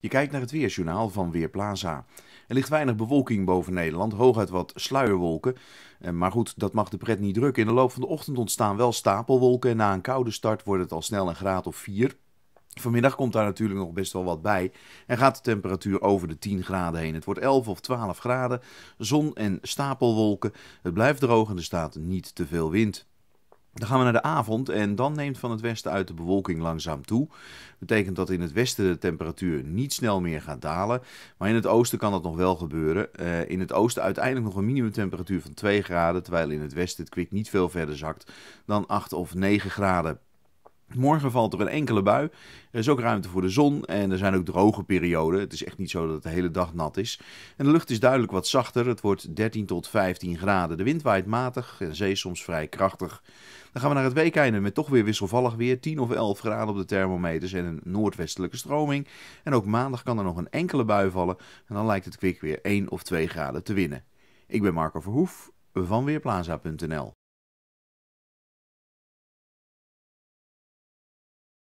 Je kijkt naar het weerjournaal van Weerplaza. Er ligt weinig bewolking boven Nederland, hooguit wat sluierwolken. Eh, maar goed, dat mag de pret niet drukken. In de loop van de ochtend ontstaan wel stapelwolken en na een koude start wordt het al snel een graad of 4. Vanmiddag komt daar natuurlijk nog best wel wat bij en gaat de temperatuur over de 10 graden heen. Het wordt 11 of 12 graden, zon en stapelwolken. Het blijft droog en er staat niet te veel wind. Dan gaan we naar de avond en dan neemt van het westen uit de bewolking langzaam toe. Betekent dat in het westen de temperatuur niet snel meer gaat dalen. Maar in het oosten kan dat nog wel gebeuren. Eh, in het oosten uiteindelijk nog een minimumtemperatuur van 2 graden. Terwijl in het westen het kwik niet veel verder zakt dan 8 of 9 graden. Morgen valt er een enkele bui. Er is ook ruimte voor de zon en er zijn ook droge perioden. Het is echt niet zo dat het de hele dag nat is. En de lucht is duidelijk wat zachter. Het wordt 13 tot 15 graden. De wind waait matig en de zee soms vrij krachtig. Dan gaan we naar het weekeinde met toch weer wisselvallig weer. 10 of 11 graden op de thermometers en een noordwestelijke stroming. En ook maandag kan er nog een enkele bui vallen. En dan lijkt het kwik weer 1 of 2 graden te winnen. Ik ben Marco Verhoef van Weerplaza.nl